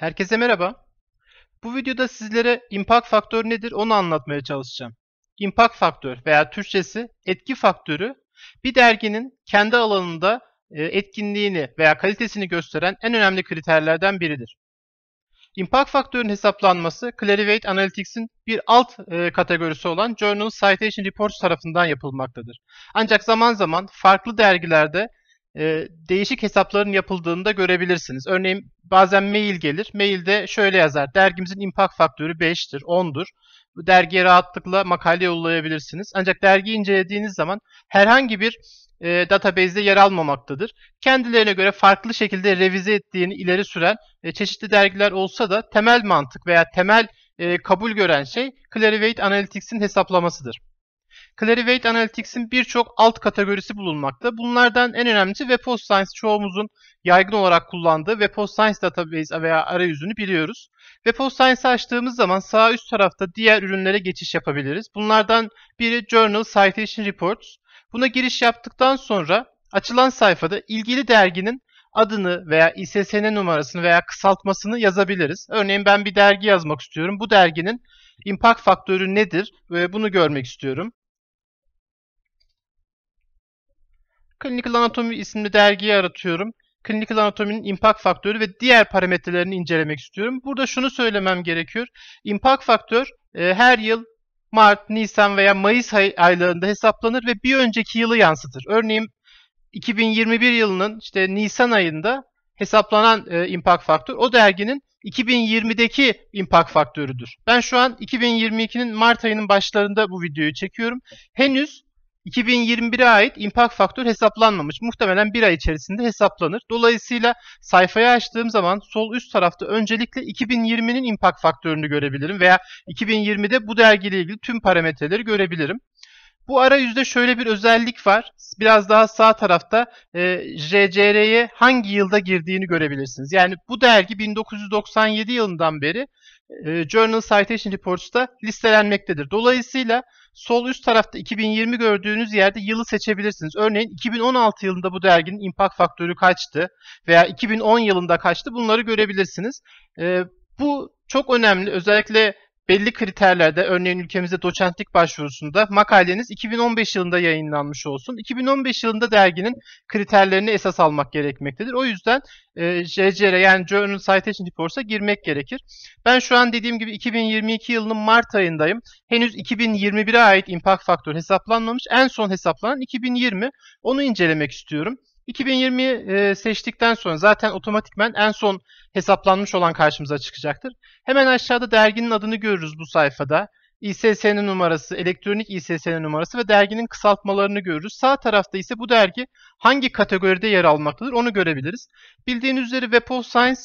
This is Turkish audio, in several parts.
Herkese merhaba. Bu videoda sizlere impact faktör nedir onu anlatmaya çalışacağım. Impact faktör veya Türkçesi etki faktörü bir derginin kendi alanında e, etkinliğini veya kalitesini gösteren en önemli kriterlerden biridir. Impact faktörün hesaplanması Clarivate Analytics'in bir alt e, kategorisi olan Journal Citation Reports tarafından yapılmaktadır. Ancak zaman zaman farklı dergilerde e, değişik hesapların yapıldığını da görebilirsiniz. Örneğin bazen mail gelir. Mailde şöyle yazar. Dergimizin impact faktörü 5'tir, 10'dur. Dergiye rahatlıkla makale yollayabilirsiniz. Ancak dergi incelediğiniz zaman herhangi bir e, database'de yer almamaktadır. Kendilerine göre farklı şekilde revize ettiğini ileri süren e, çeşitli dergiler olsa da temel mantık veya temel e, kabul gören şey Clarivate Analytics'in hesaplamasıdır. Clarivate Analytics'in birçok alt kategorisi bulunmakta. Bunlardan en önemlisi Web of Science çoğumuzun yaygın olarak kullandığı Web of Science Database veya arayüzünü biliyoruz. Web of Science'ı açtığımız zaman sağ üst tarafta diğer ürünlere geçiş yapabiliriz. Bunlardan biri Journal Citation Reports. Buna giriş yaptıktan sonra açılan sayfada ilgili derginin adını veya ISSN numarasını veya kısaltmasını yazabiliriz. Örneğin ben bir dergi yazmak istiyorum. Bu derginin impact faktörü nedir? ve Bunu görmek istiyorum. Clinical Anatomy isimli dergiyi aratıyorum. Clinical Anatomy'nin impact faktörü ve diğer parametrelerini incelemek istiyorum. Burada şunu söylemem gerekiyor. Impact faktör e, her yıl Mart, Nisan veya Mayıs ay aylarında hesaplanır ve bir önceki yılı yansıtır. Örneğin 2021 yılının işte Nisan ayında hesaplanan e, impact faktör o derginin 2020'deki impact faktörüdür. Ben şu an 2022'nin Mart ayının başlarında bu videoyu çekiyorum. Henüz 2021'e ait impact faktör hesaplanmamış. Muhtemelen bir ay içerisinde hesaplanır. Dolayısıyla sayfayı açtığım zaman sol üst tarafta öncelikle 2020'nin impact faktörünü görebilirim veya 2020'de bu dergiyle ilgili tüm parametreleri görebilirim. Bu arayüzde şöyle bir özellik var. Biraz daha sağ tarafta e, JCR'ye hangi yılda girdiğini görebilirsiniz. Yani bu dergi 1997 yılından beri e, Journal Citation Reports'ta listelenmektedir. Dolayısıyla sol üst tarafta 2020 gördüğünüz yerde yılı seçebilirsiniz. Örneğin 2016 yılında bu derginin impact faktörü kaçtı veya 2010 yılında kaçtı bunları görebilirsiniz. E, bu çok önemli. Özellikle belli kriterlerde örneğin ülkemizde doçentlik başvurusunda makaleniz 2015 yılında yayınlanmış olsun. 2015 yılında derginin kriterlerini esas almak gerekmektedir. O yüzden e, JCR yani Journal Citation Reports'a girmek gerekir. Ben şu an dediğim gibi 2022 yılının Mart ayındayım. Henüz 2021'e ait impact faktörü hesaplanmamış. En son hesaplanan 2020. Onu incelemek istiyorum. 2020 e, seçtikten sonra zaten otomatikmen en son hesaplanmış olan karşımıza çıkacaktır. Hemen aşağıda derginin adını görürüz bu sayfada. İSS'nin numarası, elektronik İSS'nin numarası ve derginin kısaltmalarını görürüz. Sağ tarafta ise bu dergi hangi kategoride yer almaktadır onu görebiliriz. Bildiğiniz üzere Web of Science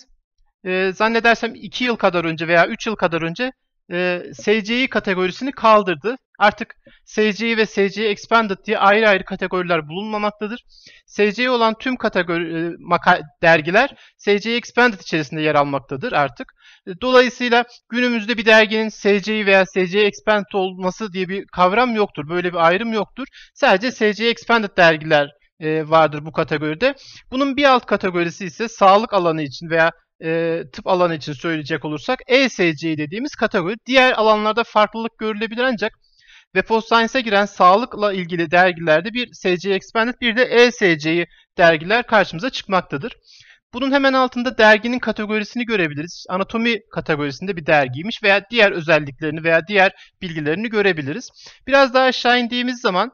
e, zannedersem 2 yıl kadar önce veya 3 yıl kadar önce e, kategorisini kaldırdı. Artık SCI ve SCI Expanded diye ayrı ayrı kategoriler bulunmamaktadır. SCI olan tüm kategori e, dergiler SCI Expanded içerisinde yer almaktadır artık. E, dolayısıyla günümüzde bir derginin SCI veya SCI Expanded olması diye bir kavram yoktur. Böyle bir ayrım yoktur. Sadece SCI Expanded dergiler e, vardır bu kategoride. Bunun bir alt kategorisi ise sağlık alanı için veya e, tıp alanı için söyleyecek olursak ESC dediğimiz kategori. Diğer alanlarda farklılık görülebilir ancak Web of giren sağlıkla ilgili dergilerde bir SC Expanded bir de ESC'yi dergiler karşımıza çıkmaktadır. Bunun hemen altında derginin kategorisini görebiliriz. Anatomi kategorisinde bir dergiymiş veya diğer özelliklerini veya diğer bilgilerini görebiliriz. Biraz daha aşağı indiğimiz zaman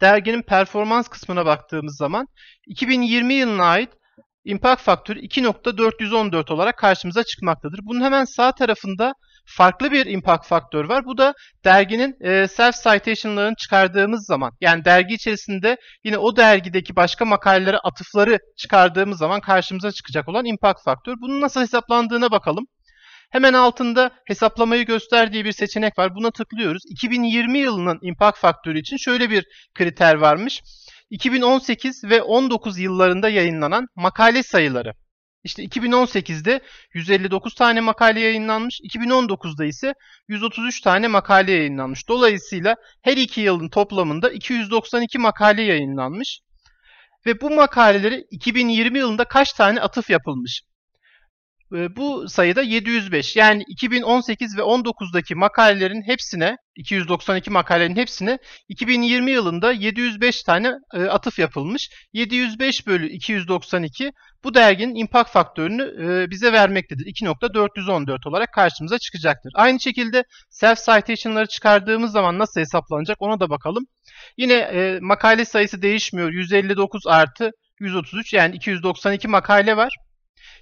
derginin performans kısmına baktığımız zaman 2020 yılına ait impact faktörü 2.414 olarak karşımıza çıkmaktadır. Bunun hemen sağ tarafında farklı bir impact faktör var. Bu da derginin e, self citation'larını çıkardığımız zaman yani dergi içerisinde yine o dergideki başka makalelere atıfları çıkardığımız zaman karşımıza çıkacak olan impact faktör. Bunun nasıl hesaplandığına bakalım. Hemen altında hesaplamayı göster diye bir seçenek var. Buna tıklıyoruz. 2020 yılının impact faktörü için şöyle bir kriter varmış. 2018 ve 19 yıllarında yayınlanan makale sayıları. İşte 2018'de 159 tane makale yayınlanmış, 2019'da ise 133 tane makale yayınlanmış. Dolayısıyla her iki yılın toplamında 292 makale yayınlanmış. Ve bu makalelere 2020 yılında kaç tane atıf yapılmış? Ee, bu sayıda 705 yani 2018 ve 19'daki makalelerin hepsine 292 makalenin hepsine 2020 yılında 705 tane e, atıf yapılmış. 705 bölü 292 bu derginin impact faktörünü e, bize vermektedir. 2.414 olarak karşımıza çıkacaktır. Aynı şekilde self citation'ları çıkardığımız zaman nasıl hesaplanacak ona da bakalım. Yine e, makale sayısı değişmiyor. 159 artı 133 yani 292 makale var.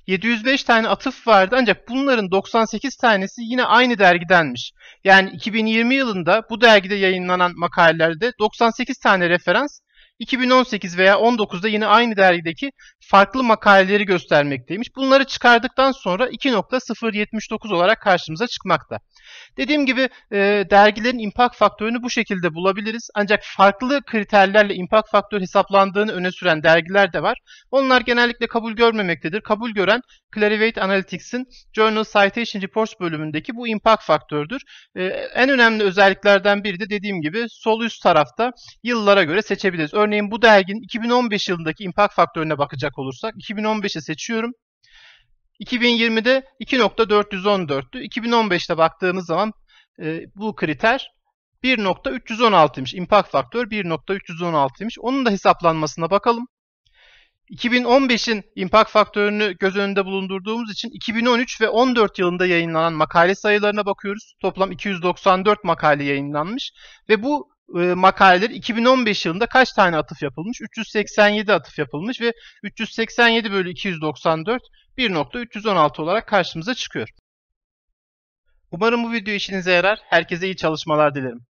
705 tane atıf vardı ancak bunların 98 tanesi yine aynı dergidenmiş. Yani 2020 yılında bu dergide yayınlanan makalelerde 98 tane referans 2018 veya 19'da yine aynı dergideki farklı makaleleri göstermekteymiş. Bunları çıkardıktan sonra 2.079 olarak karşımıza çıkmakta. Dediğim gibi e, dergilerin impact faktörünü bu şekilde bulabiliriz. Ancak farklı kriterlerle impact faktör hesaplandığını öne süren dergiler de var. Onlar genellikle kabul görmemektedir. Kabul gören Clarivate Analytics'in Journal Citation Reports bölümündeki bu impact faktördür. E, en önemli özelliklerden biri de dediğim gibi sol üst tarafta yıllara göre seçebiliriz örneğin bu derginin 2015 yılındaki impact faktörüne bakacak olursak 2015'i seçiyorum. 2020'de 2.414'tü. 2015'te baktığımız zaman e, bu kriter 1.316'ymış. Impact faktör 1.316'ymış. Onun da hesaplanmasına bakalım. 2015'in impact faktörünü göz önünde bulundurduğumuz için 2013 ve 14 yılında yayınlanan makale sayılarına bakıyoruz. Toplam 294 makale yayınlanmış ve bu e, makaleler 2015 yılında kaç tane atıf yapılmış? 387 atıf yapılmış ve 387 bölü 294 1.316 olarak karşımıza çıkıyor. Umarım bu video işinize yarar. Herkese iyi çalışmalar dilerim.